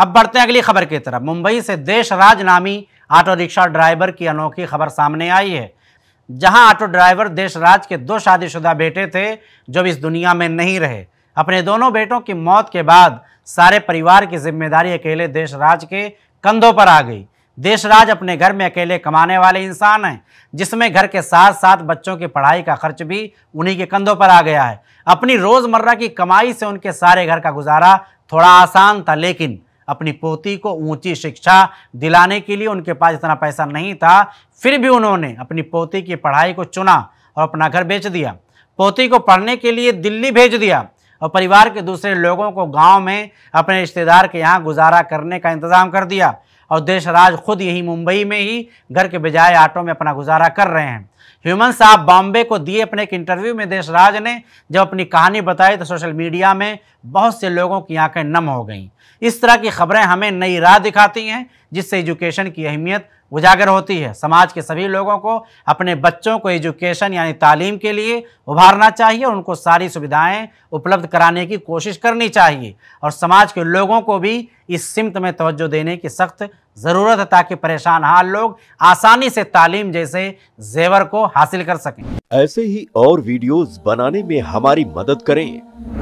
अब बढ़ते हैं अगली खबर की तरफ मुंबई से देश राज नामी ऑटो रिक्शा ड्राइवर की अनोखी खबर सामने आई है जहां ऑटो ड्राइवर देशराज के दो शादीशुदा बेटे थे जो इस दुनिया में नहीं रहे अपने दोनों बेटों की मौत के बाद सारे परिवार की जिम्मेदारी अकेले देशराज के कंधों पर आ गई देशराज अपने घर में अकेले कमाने वाले इंसान हैं जिसमें घर के साथ साथ बच्चों की पढ़ाई का खर्च भी उन्हीं के कंधों पर आ गया है अपनी रोज़मर्रा की कमाई से उनके सारे घर का गुजारा थोड़ा आसान था लेकिन अपनी पोती को ऊंची शिक्षा दिलाने के लिए उनके पास इतना पैसा नहीं था फिर भी उन्होंने अपनी पोती की पढ़ाई को चुना और अपना घर बेच दिया पोती को पढ़ने के लिए दिल्ली भेज दिया और परिवार के दूसरे लोगों को गांव में अपने रिश्तेदार के यहाँ गुजारा करने का इंतज़ाम कर दिया और देशराज खुद यही मुंबई में ही घर के बजाय आटो में अपना गुजारा कर रहे हैं ह्यूमन साहब बॉम्बे को दिए अपने एक इंटरव्यू में देशराज ने जब अपनी कहानी बताई तो सोशल मीडिया में बहुत से लोगों की आंखें नम हो गईं इस तरह की खबरें हमें नई राह दिखाती हैं जिससे एजुकेशन की अहमियत उजागर होती है समाज के सभी लोगों को अपने बच्चों को एजुकेशन यानी तालीम के लिए उभारना चाहिए और उनको सारी सुविधाएं उपलब्ध कराने की कोशिश करनी चाहिए और समाज के लोगों को भी इस सिमत में तवज्जो देने की सख्त ज़रूरत है ताकि परेशान हाल लोग आसानी से तालीम जैसे जेवर को हासिल कर सकें ऐसे ही और वीडियोज़ बनाने में हमारी मदद करें